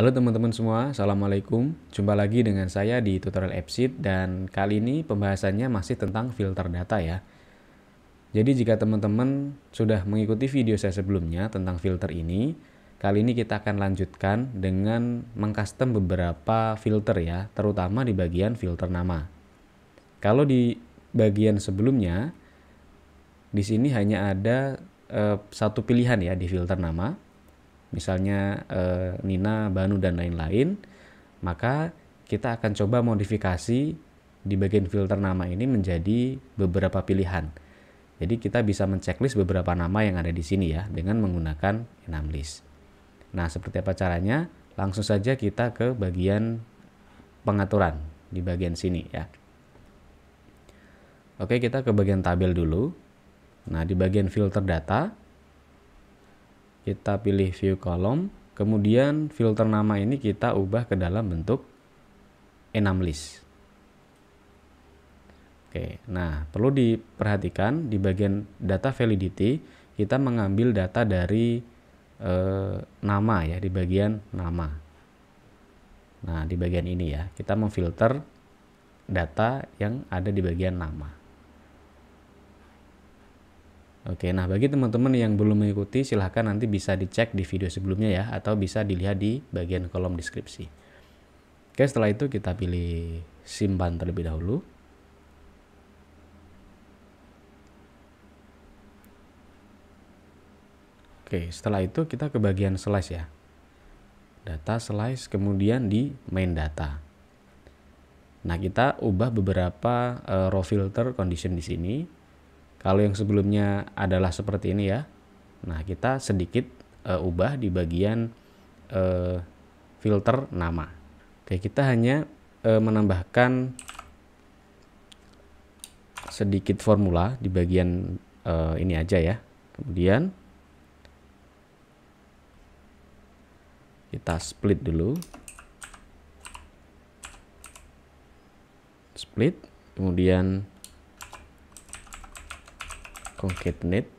Halo teman-teman semua, Assalamualaikum. Jumpa lagi dengan saya di tutorial AppSheet dan kali ini pembahasannya masih tentang filter data ya. Jadi jika teman-teman sudah mengikuti video saya sebelumnya tentang filter ini, kali ini kita akan lanjutkan dengan mengcustom beberapa filter ya, terutama di bagian filter nama. Kalau di bagian sebelumnya, di sini hanya ada eh, satu pilihan ya di filter nama, misalnya eh, Nina, Banu dan lain-lain, maka kita akan coba modifikasi di bagian filter nama ini menjadi beberapa pilihan. Jadi kita bisa menceklist beberapa nama yang ada di sini ya dengan menggunakan enam list. Nah, seperti apa caranya? Langsung saja kita ke bagian pengaturan di bagian sini ya. Oke, kita ke bagian tabel dulu. Nah, di bagian filter data, kita pilih view kolom kemudian filter nama ini kita ubah ke dalam bentuk enam list Oke, nah perlu diperhatikan di bagian data validity kita mengambil data dari e, nama ya di bagian nama. Nah di bagian ini ya kita memfilter data yang ada di bagian nama. Oke, nah bagi teman-teman yang belum mengikuti silahkan nanti bisa dicek di video sebelumnya ya atau bisa dilihat di bagian kolom deskripsi. Oke, setelah itu kita pilih simpan terlebih dahulu. Oke, setelah itu kita ke bagian slice ya. Data slice kemudian di main data. Nah, kita ubah beberapa uh, raw filter condition di sini kalau yang sebelumnya adalah seperti ini ya. Nah, kita sedikit uh, ubah di bagian uh, filter nama. Oke, kita hanya uh, menambahkan sedikit formula di bagian uh, ini aja ya. Kemudian kita split dulu. Split, kemudian concatenate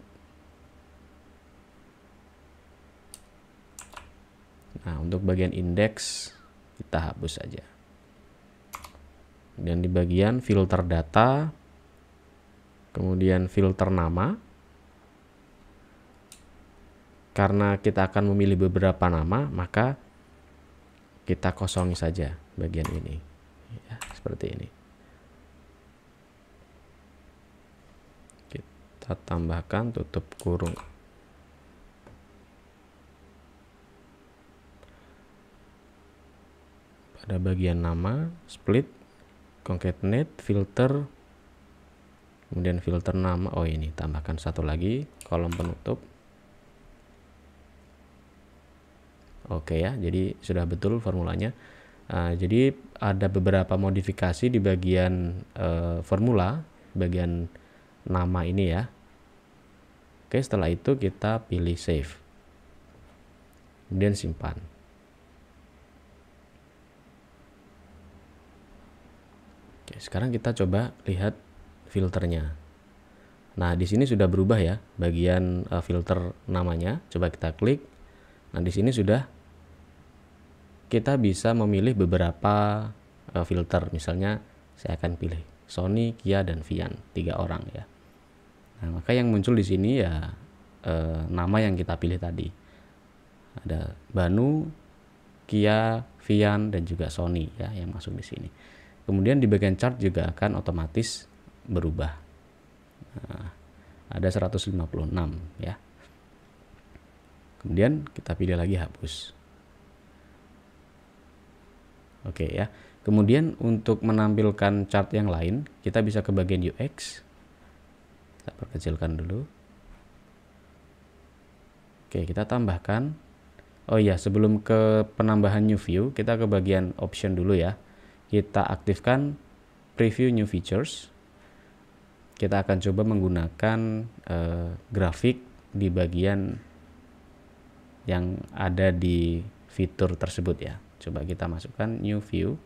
nah untuk bagian indeks kita hapus saja dan di bagian filter data kemudian filter nama karena kita akan memilih beberapa nama maka kita kosong saja bagian ini ya, seperti ini kita tambahkan tutup kurung pada bagian nama split concatenate filter kemudian filter nama oh ini tambahkan satu lagi kolom penutup oke ya jadi sudah betul formulanya uh, jadi ada beberapa modifikasi di bagian uh, formula bagian nama ini ya. Oke, setelah itu kita pilih save. Kemudian simpan. Oke, sekarang kita coba lihat filternya. Nah, di sini sudah berubah ya bagian e, filter namanya. Coba kita klik. Nah, di sini sudah kita bisa memilih beberapa e, filter. Misalnya saya akan pilih Sony, Kia, dan Vian, tiga orang ya. Nah, maka yang muncul di sini ya e, nama yang kita pilih tadi. Ada Banu, Kia, Vian dan juga Sony ya yang masuk di sini. Kemudian di bagian chart juga akan otomatis berubah. Nah, ada 156 ya. Kemudian kita pilih lagi hapus. Oke ya. Kemudian untuk menampilkan chart yang lain, kita bisa ke bagian UX kita perkecilkan dulu oke kita tambahkan oh iya sebelum ke penambahan new view kita ke bagian option dulu ya kita aktifkan preview new features kita akan coba menggunakan eh, grafik di bagian yang ada di fitur tersebut ya coba kita masukkan new view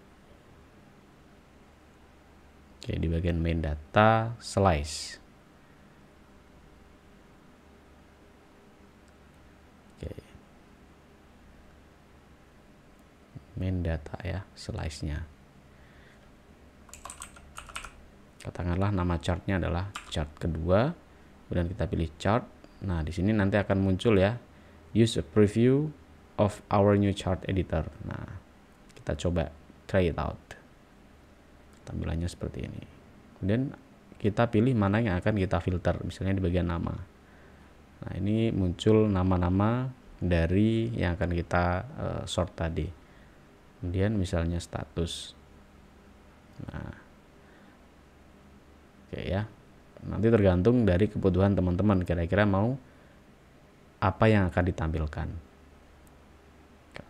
Oke, di bagian main data slice. data ya slice-nya katakanlah nama chartnya adalah chart kedua kemudian kita pilih chart nah di sini nanti akan muncul ya use a preview of our new chart editor nah kita coba try it out tampilannya seperti ini kemudian kita pilih mana yang akan kita filter misalnya di bagian nama nah ini muncul nama-nama dari yang akan kita uh, sort tadi kemudian misalnya status nah oke ya nanti tergantung dari kebutuhan teman-teman kira-kira mau apa yang akan ditampilkan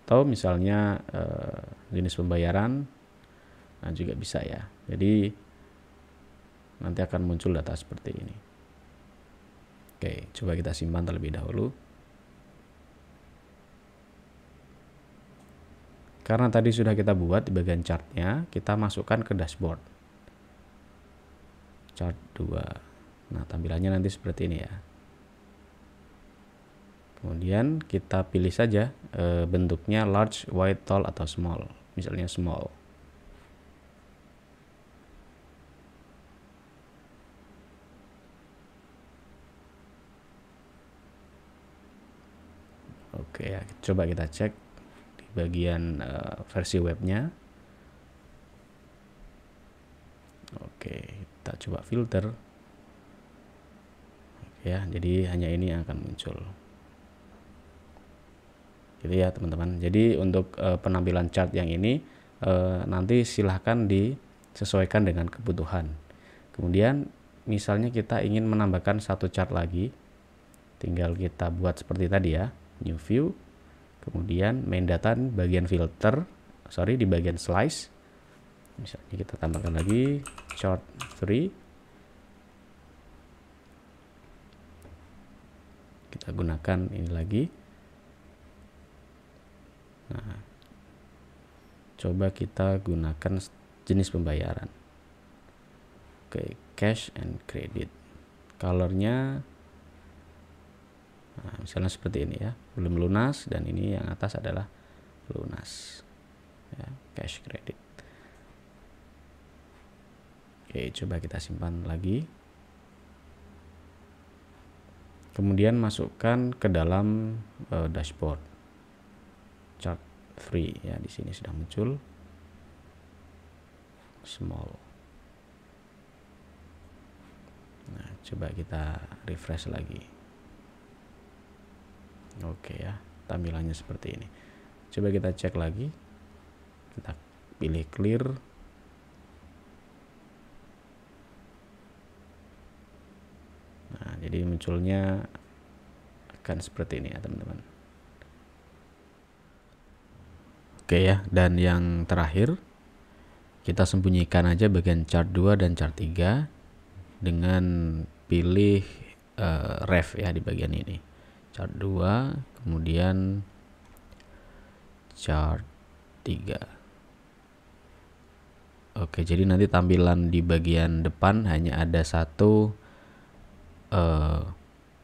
atau misalnya eh, jenis pembayaran nah juga bisa ya jadi nanti akan muncul data seperti ini oke coba kita simpan terlebih dahulu Karena tadi sudah kita buat di bagian chartnya, kita masukkan ke dashboard. Chart 2. Nah, tampilannya nanti seperti ini ya. Kemudian kita pilih saja e, bentuknya large, wide, tall, atau small. Misalnya small. Oke ya, coba kita cek bagian uh, versi webnya. Oke, kita coba filter. Ya, jadi hanya ini yang akan muncul. Gitu ya, teman-teman. Jadi untuk uh, penampilan chart yang ini uh, nanti silahkan disesuaikan dengan kebutuhan. Kemudian misalnya kita ingin menambahkan satu chart lagi, tinggal kita buat seperti tadi ya, new view kemudian main data bagian filter sorry di bagian slice misalnya kita tambahkan lagi short 3 kita gunakan ini lagi nah coba kita gunakan jenis pembayaran oke cash and credit colornya Nah, misalnya seperti ini ya, belum lunas dan ini yang atas adalah lunas. Ya, cash credit. Oke, coba kita simpan lagi. Kemudian masukkan ke dalam uh, dashboard chart free ya di sini sudah muncul small. Nah, coba kita refresh lagi oke ya tampilannya seperti ini coba kita cek lagi kita pilih clear nah jadi munculnya akan seperti ini ya teman-teman oke ya dan yang terakhir kita sembunyikan aja bagian chart 2 dan chart 3 dengan pilih uh, ref ya di bagian ini chart 2 kemudian chart 3 oke jadi nanti tampilan di bagian depan hanya ada satu uh,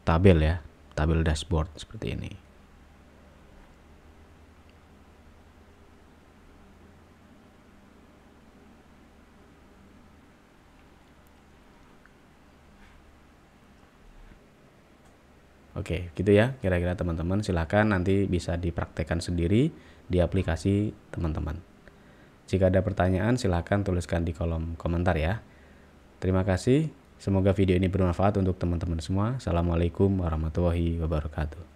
tabel ya tabel dashboard seperti ini Oke, gitu ya. Kira-kira teman-teman silahkan nanti bisa dipraktekkan sendiri di aplikasi teman-teman. Jika ada pertanyaan silahkan tuliskan di kolom komentar ya. Terima kasih. Semoga video ini bermanfaat untuk teman-teman semua. Assalamualaikum warahmatullahi wabarakatuh.